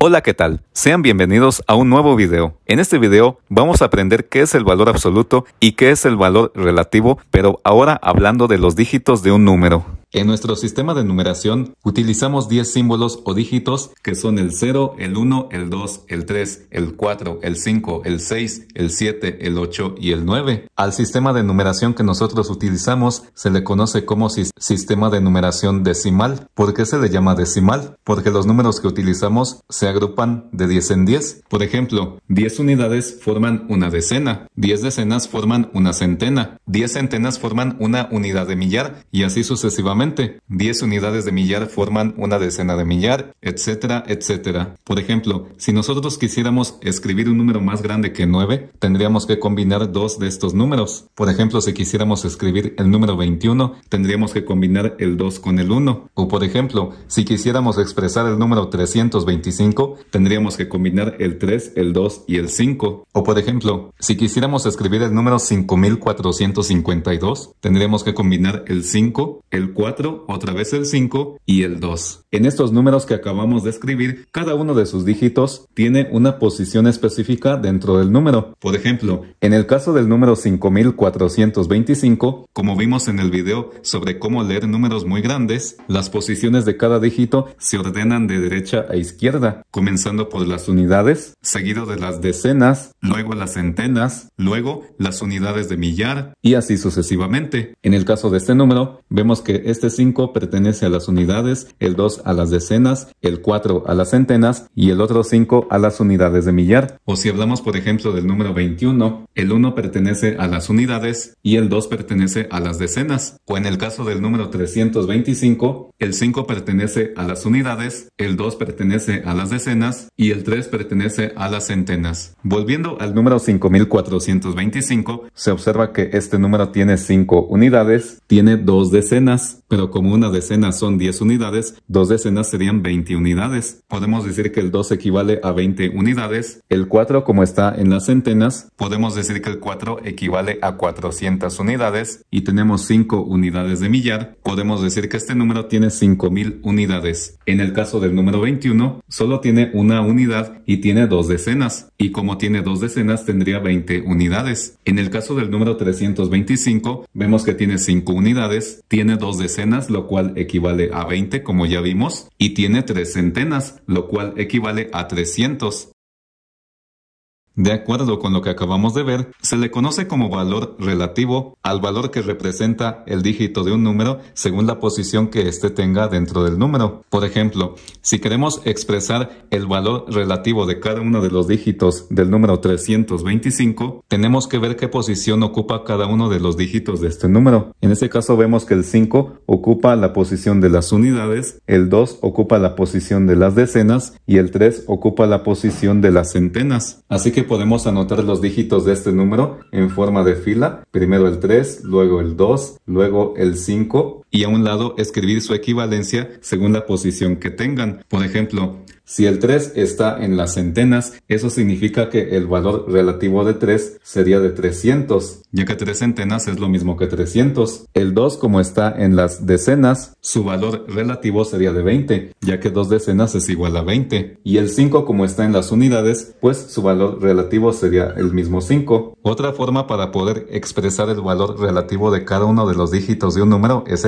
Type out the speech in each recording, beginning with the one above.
Hola, ¿qué tal? Sean bienvenidos a un nuevo video. En este video vamos a aprender qué es el valor absoluto y qué es el valor relativo, pero ahora hablando de los dígitos de un número. En nuestro sistema de numeración utilizamos 10 símbolos o dígitos que son el 0, el 1, el 2, el 3, el 4, el 5, el 6, el 7, el 8 y el 9. Al sistema de numeración que nosotros utilizamos se le conoce como sistema de numeración decimal. ¿Por qué se le llama decimal? Porque los números que utilizamos se agrupan de 10 en 10. Por ejemplo, 10 unidades forman una decena, 10 decenas forman una centena, 10 centenas forman una unidad de millar y así sucesivamente 10 unidades de millar forman una decena de millar, etcétera, etcétera. Por ejemplo, si nosotros quisiéramos escribir un número más grande que 9, tendríamos que combinar dos de estos números. Por ejemplo, si quisiéramos escribir el número 21, tendríamos que combinar el 2 con el 1. O por ejemplo, si quisiéramos expresar el número 325, tendríamos que combinar el 3, el 2 y el 5. O por ejemplo, si quisiéramos escribir el número 5452, tendríamos que combinar el 5, el 4, otra vez el 5 y el 2. En estos números que acabamos de escribir, cada uno de sus dígitos tiene una posición específica dentro del número. Por ejemplo, en el caso del número 5425, como vimos en el video sobre cómo leer números muy grandes, las posiciones de cada dígito se ordenan de derecha a izquierda, comenzando por las unidades, seguido de las decenas, luego las centenas, luego las unidades de millar y así sucesivamente. En el caso de este número, vemos que es este 5 pertenece a las unidades, el 2 a las decenas, el 4 a las centenas y el otro 5 a las unidades de millar. O si hablamos por ejemplo del número 21, el 1 pertenece a las unidades y el 2 pertenece a las decenas. O en el caso del número 325, el 5 pertenece a las unidades, el 2 pertenece a las decenas y el 3 pertenece a las centenas. Volviendo al número 5425, se observa que este número tiene 5 unidades, tiene 2 decenas, pero como una decena son 10 unidades, dos decenas serían 20 unidades. Podemos decir que el 2 equivale a 20 unidades, el 4 como está en las centenas, podemos decir que el 4 equivale a 400 unidades y tenemos 5 unidades de millar, podemos decir que este número tiene 5000 unidades. En el caso del número 21, solo tiene una unidad y tiene dos decenas, y como tiene dos decenas tendría 20 unidades. En el caso del número 325, vemos que tiene 5 unidades, tiene dos decenas lo cual equivale a 20, como ya vimos, y tiene tres centenas, lo cual equivale a 300. De acuerdo con lo que acabamos de ver, se le conoce como valor relativo al valor que representa el dígito de un número según la posición que éste tenga dentro del número. Por ejemplo, si queremos expresar el valor relativo de cada uno de los dígitos del número 325, tenemos que ver qué posición ocupa cada uno de los dígitos de este número. En este caso vemos que el 5 ocupa la posición de las unidades, el 2 ocupa la posición de las decenas y el 3 ocupa la posición de las centenas. Así que podemos anotar los dígitos de este número en forma de fila. Primero el 3, luego el 2, luego el 5 y a un lado escribir su equivalencia según la posición que tengan. Por ejemplo, si el 3 está en las centenas, eso significa que el valor relativo de 3 sería de 300, ya que 3 centenas es lo mismo que 300. El 2, como está en las decenas, su valor relativo sería de 20, ya que 2 decenas es igual a 20. Y el 5, como está en las unidades, pues su valor relativo sería el mismo 5. Otra forma para poder expresar el valor relativo de cada uno de los dígitos de un número es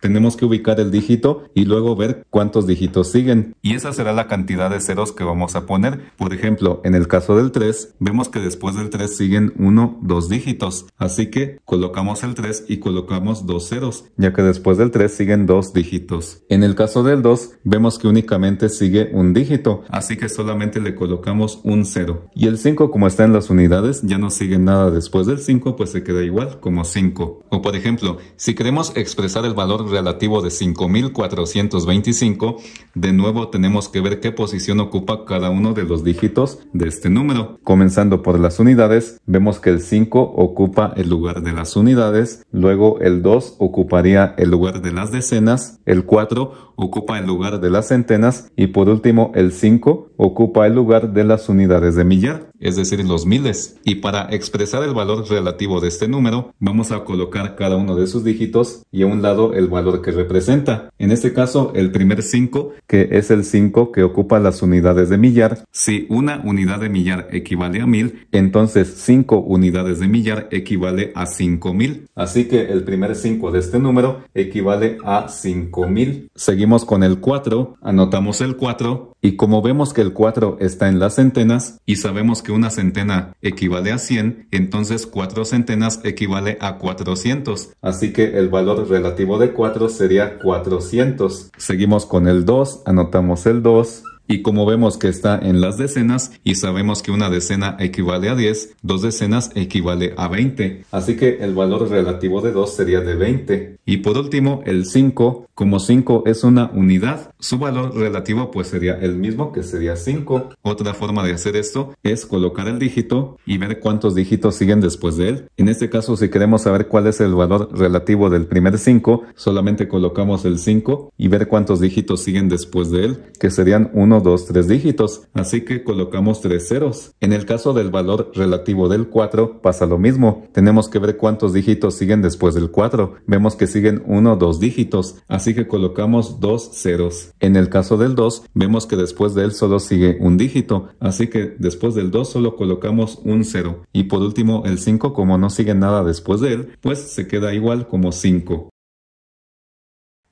tenemos que ubicar el dígito y luego ver cuántos dígitos siguen. Y esa será la cantidad de ceros que vamos a poner. Por ejemplo, en el caso del 3, vemos que después del 3 siguen 1, 2 dígitos. Así que colocamos el 3 y colocamos dos ceros, ya que después del 3 siguen dos dígitos. En el caso del 2, vemos que únicamente sigue un dígito, así que solamente le colocamos un 0 Y el 5, como está en las unidades, ya no sigue nada después del 5, pues se queda igual como 5. O por ejemplo, si queremos expresar el valor relativo de 5.425, de nuevo tenemos que ver qué posición ocupa cada uno de los dígitos de este número. Comenzando por las unidades, vemos que el 5 ocupa el lugar de las unidades, luego el 2 ocuparía el lugar de las decenas, el 4 ocupa el lugar de las centenas y por último el 5 ocupa el lugar de las unidades de millar, es decir, los miles. Y para expresar el valor relativo de este número, vamos a colocar cada uno de sus dígitos y a un lado el valor que representa. En este caso, el primer 5, que es el 5 que ocupa las unidades de millar. Si una unidad de millar equivale a 1000, entonces 5 unidades de millar equivale a 5000. Así que el primer 5 de este número equivale a 5000. Seguimos con el 4, anotamos el 4 y como vemos que el 4 está en las centenas y sabemos que una centena equivale a 100, entonces 4 centenas equivale a 400. Así que el valor relativo de 4 sería 400. Seguimos con el 2, anotamos el 2 y como vemos que está en las decenas y sabemos que una decena equivale a 10, dos decenas equivale a 20. Así que el valor relativo de 2 sería de 20. Y por último, el 5, como 5 es una unidad, su valor relativo pues sería el mismo que sería 5. Otra forma de hacer esto es colocar el dígito y ver cuántos dígitos siguen después de él. En este caso, si queremos saber cuál es el valor relativo del primer 5, solamente colocamos el 5 y ver cuántos dígitos siguen después de él, que serían 1 dos, tres dígitos, así que colocamos tres ceros. En el caso del valor relativo del 4 pasa lo mismo. Tenemos que ver cuántos dígitos siguen después del 4. Vemos que siguen 1 o dos dígitos, así que colocamos dos ceros. En el caso del 2, vemos que después de él solo sigue un dígito, así que después del 2 solo colocamos un cero. Y por último, el 5, como no sigue nada después de él, pues se queda igual como 5.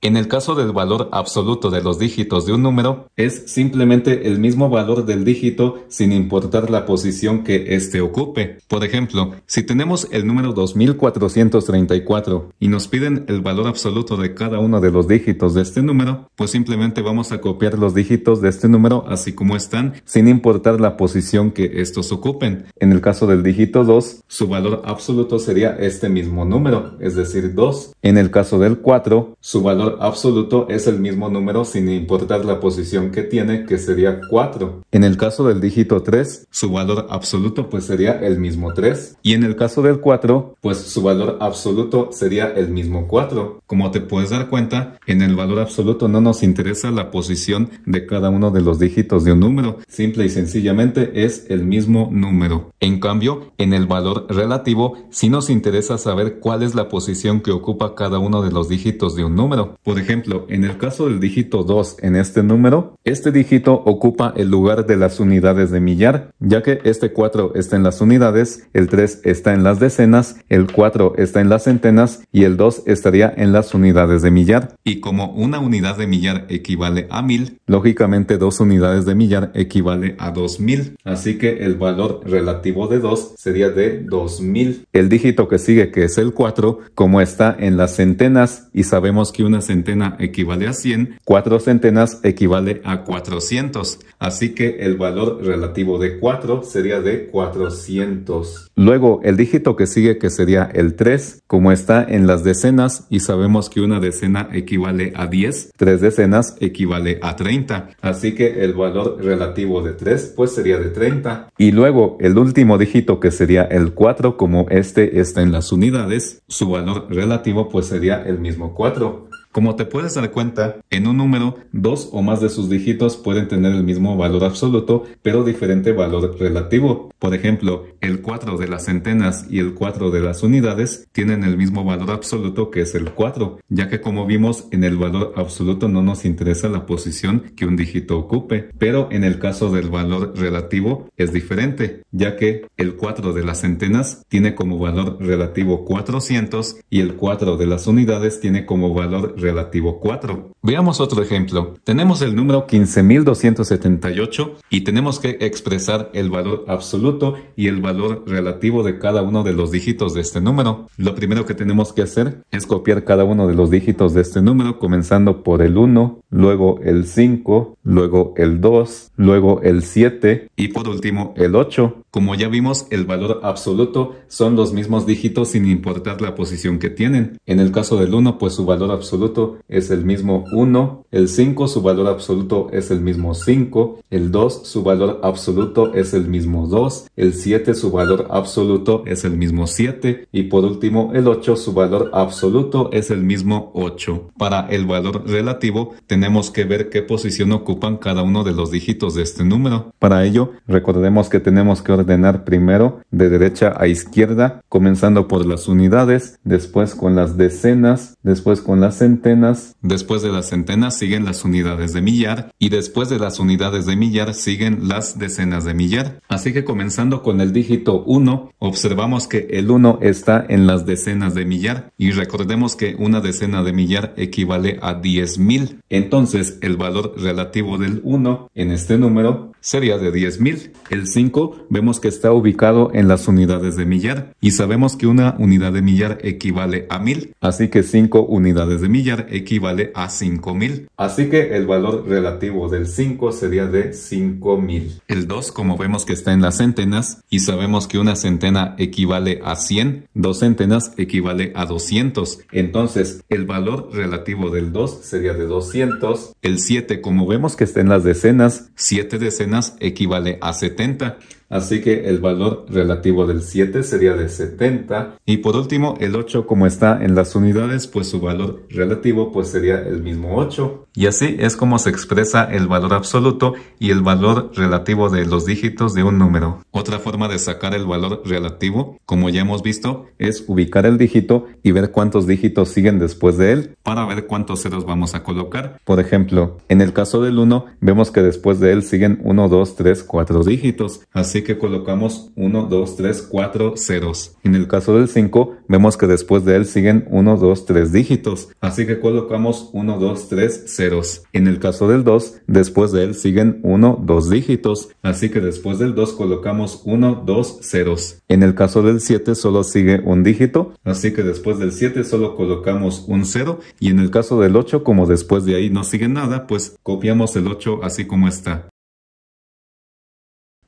En el caso del valor absoluto de los dígitos de un número, es simplemente el mismo valor del dígito sin importar la posición que éste ocupe. Por ejemplo, si tenemos el número 2434 y nos piden el valor absoluto de cada uno de los dígitos de este número, pues simplemente vamos a copiar los dígitos de este número así como están, sin importar la posición que estos ocupen. En el caso del dígito 2, su valor absoluto sería este mismo número, es decir, 2. En el caso del 4, su valor absoluto es el mismo número sin importar la posición que tiene, que sería 4. En el caso del dígito 3, su valor absoluto pues sería el mismo 3. Y en el caso del 4, pues su valor absoluto sería el mismo 4. Como te puedes dar cuenta, en el valor absoluto no nos interesa la posición de cada uno de los dígitos de un número. Simple y sencillamente es el mismo número. En cambio, en el valor relativo, sí nos interesa saber cuál es la posición que ocupa cada uno de los dígitos de un número. Por ejemplo, en el caso del dígito 2 en este número, este dígito ocupa el lugar de las unidades de millar, ya que este 4 está en las unidades, el 3 está en las decenas, el 4 está en las centenas y el 2 estaría en las unidades de millar. Y como una unidad de millar equivale a 1000, lógicamente dos unidades de millar equivale a 2000, así que el valor relativo de 2 sería de 2000. El dígito que sigue, que es el 4, como está en las centenas y sabemos que una centena centena equivale a 100, 4 centenas equivale a 400. Así que el valor relativo de 4 sería de 400. Luego, el dígito que sigue que sería el 3, como está en las decenas y sabemos que una decena equivale a 10, 3 decenas equivale a 30. Así que el valor relativo de 3 pues sería de 30. Y luego, el último dígito que sería el 4, como este está en las unidades, su valor relativo pues sería el mismo 4. Como te puedes dar cuenta, en un número, dos o más de sus dígitos pueden tener el mismo valor absoluto, pero diferente valor relativo. Por ejemplo, el 4 de las centenas y el 4 de las unidades tienen el mismo valor absoluto que es el 4, ya que como vimos en el valor absoluto no nos interesa la posición que un dígito ocupe, pero en el caso del valor relativo es diferente, ya que el 4 de las centenas tiene como valor relativo 400 y el 4 de las unidades tiene como valor relativo 4. Veamos otro ejemplo. Tenemos el número 15.278 y tenemos que expresar el valor absoluto y el valor relativo de cada uno de los dígitos de este número. Lo primero que tenemos que hacer es copiar cada uno de los dígitos de este número comenzando por el 1, luego el 5, luego el 2, luego el 7 y por último el 8. Como ya vimos, el valor absoluto son los mismos dígitos sin importar la posición que tienen. En el caso del 1, pues su valor absoluto es el mismo 1, el 5 su valor absoluto es el mismo 5, el 2 su valor absoluto es el mismo 2, el 7 su valor absoluto es el mismo 7 y por último el 8 su valor absoluto es el mismo 8. Para el valor relativo tenemos que ver qué posición ocupan cada uno de los dígitos de este número. Para ello, recordemos que tenemos que ordenar primero de derecha a izquierda, comenzando por las unidades, después con las decenas, después con las centenas, después de las centenas siguen las unidades de millar y después de las unidades de millar siguen las decenas de millar. Así que comenzando con el dígito 1, observamos que el 1 está en las decenas de millar y recordemos que una decena de millar equivale a 10.000. Entonces el valor relativo del 1 en este número sería de 10.000. El 5 vemos que está ubicado en las unidades de millar y sabemos que una unidad de millar equivale a 1000, así que cinco unidades de millar equivale a 5000. Así que el valor relativo del 5 sería de 5000. El 2, como vemos que está en las centenas y sabemos que una centena equivale a 100, dos centenas equivale a 200. Entonces, el valor relativo del 2 sería de 200. El 7, como vemos que está en las decenas, siete decenas equivale a 70. Así que el valor relativo del 7 sería de 70. Y por último, el 8 como está en las unidades, pues su valor relativo pues sería el mismo 8. Y así es como se expresa el valor absoluto y el valor relativo de los dígitos de un número. Otra forma de sacar el valor relativo, como ya hemos visto, es ubicar el dígito y ver cuántos dígitos siguen después de él para ver cuántos ceros vamos a colocar. Por ejemplo, en el caso del 1, vemos que después de él siguen 1, 2, 3, 4 dígitos. Así que colocamos 1, 2, 3, 4 ceros. En el caso del 5, vemos que después de él siguen 1, 2, 3 dígitos, así que colocamos 1, 2, 3 ceros. En el caso del 2, después de él siguen 1, 2 dígitos, así que después del 2 colocamos 1, 2 ceros. En el caso del 7 solo sigue un dígito, así que después del 7 solo colocamos un 0 y en el caso del 8 como después de ahí no sigue nada, pues copiamos el 8 así como está.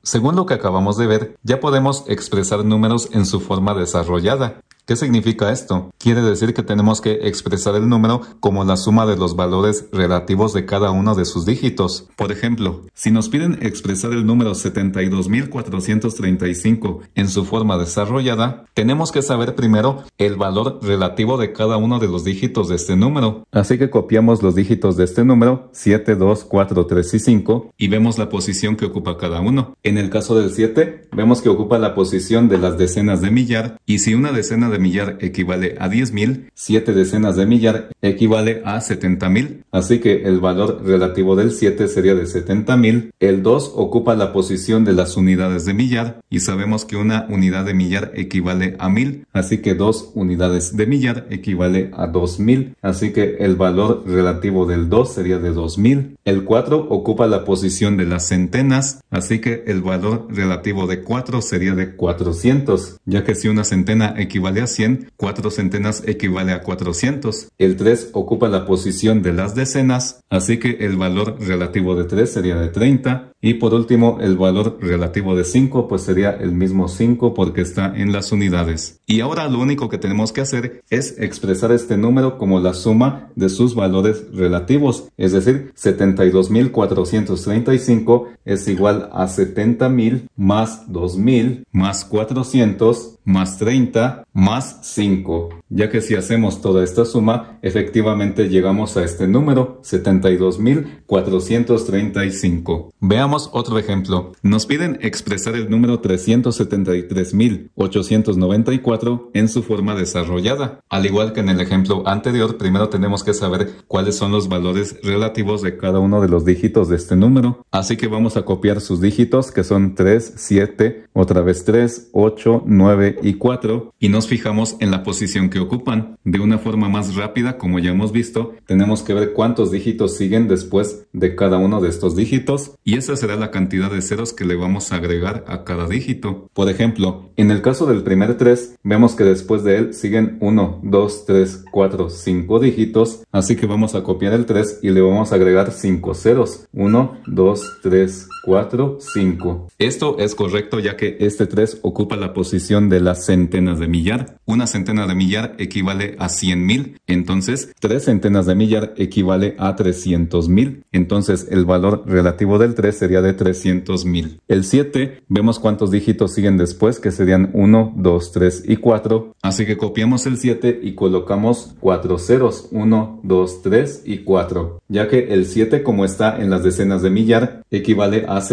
Según lo que acabamos de ver, ya podemos expresar números en su forma desarrollada, ¿Qué significa esto? Quiere decir que tenemos que expresar el número como la suma de los valores relativos de cada uno de sus dígitos. Por ejemplo, si nos piden expresar el número 72435 en su forma desarrollada, tenemos que saber primero el valor relativo de cada uno de los dígitos de este número. Así que copiamos los dígitos de este número 7, 2, 4, 3 y 5 y vemos la posición que ocupa cada uno. En el caso del 7, vemos que ocupa la posición de las decenas de millar y si una decena de de millar equivale a 10.000, 7 decenas de millar equivale a 70.000, así que el valor relativo del 7 sería de 70.000, el 2 ocupa la posición de las unidades de millar y sabemos que una unidad de millar equivale a 1.000, así que 2 unidades de millar equivale a 2.000, así que el valor relativo del 2 sería de 2.000, el 4 ocupa la posición de las centenas, así que el valor relativo de 4 sería de 400, ya que si una centena equivale a 100, 4 centenas equivale a 400. El 3 ocupa la posición de las decenas, así que el valor relativo de 3 sería de 30. Y por último, el valor relativo de 5, pues sería el mismo 5 porque está en las unidades. Y ahora lo único que tenemos que hacer es expresar este número como la suma de sus valores relativos. Es decir, 72.435 es igual a 70.000 más 2.000 más 400 más 30 más 5 ya que si hacemos toda esta suma, efectivamente llegamos a este número, 72.435. Veamos otro ejemplo. Nos piden expresar el número 373.894 en su forma desarrollada. Al igual que en el ejemplo anterior, primero tenemos que saber cuáles son los valores relativos de cada uno de los dígitos de este número. Así que vamos a copiar sus dígitos, que son 3, 7, otra vez 3, 8, 9 y 4, y nos fijamos en la posición que ocupan. De una forma más rápida, como ya hemos visto, tenemos que ver cuántos dígitos siguen después de cada uno de estos dígitos y esa será la cantidad de ceros que le vamos a agregar a cada dígito. Por ejemplo, en el caso del primer 3, vemos que después de él siguen 1, 2, 3, 4, 5 dígitos, así que vamos a copiar el 3 y le vamos a agregar 5 ceros. 1, 2, 3, 4, 5. Esto es correcto ya que este 3 ocupa la posición de las centenas de millar. Una centena de millar equivale a 100.000, entonces 3 centenas de millar equivale a 300.000, entonces el valor relativo del 3 sería de 300.000. El 7, vemos cuántos dígitos siguen después, que serían 1, 2, 3 y 4. Así que copiamos el 7 y colocamos 4 ceros, 1, 2, 3 y 4, ya que el 7 como está en las decenas de millar equivale a a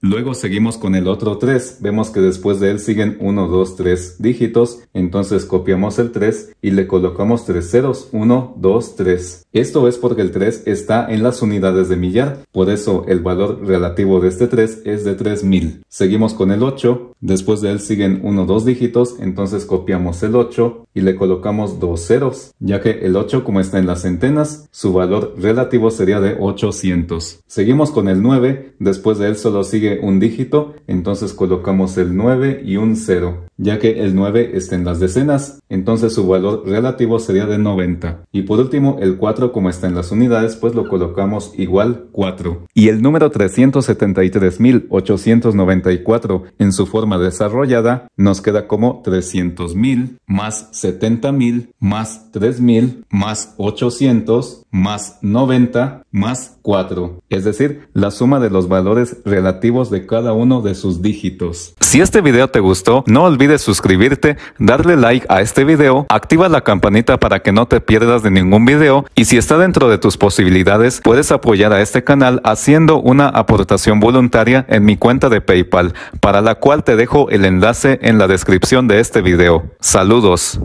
Luego seguimos con el otro 3. Vemos que después de él siguen 1, 2, 3 dígitos. Entonces copiamos el 3 y le colocamos 3 ceros. 1, 2, 3. Esto es porque el 3 está en las unidades de millar. Por eso el valor relativo de este 3 es de 3000. Seguimos con el 8. Después de él siguen 1 2 dígitos, entonces copiamos el 8 y le colocamos dos ceros, ya que el 8 como está en las centenas, su valor relativo sería de 800. Seguimos con el 9, después de él solo sigue un dígito, entonces colocamos el 9 y un 0 ya que el 9 está en las decenas, entonces su valor relativo sería de 90. Y por último, el 4 como está en las unidades, pues lo colocamos igual 4. Y el número 373.894 en su forma desarrollada nos queda como 300.000 más 70.000 más 3.000 más 800 más 90 más 4, es decir, la suma de los valores relativos de cada uno de sus dígitos. Si este video te gustó, no olvides suscribirte, darle like a este video, activa la campanita para que no te pierdas de ningún video y si está dentro de tus posibilidades, puedes apoyar a este canal haciendo una aportación voluntaria en mi cuenta de PayPal, para la cual te dejo el enlace en la descripción de este video. Saludos.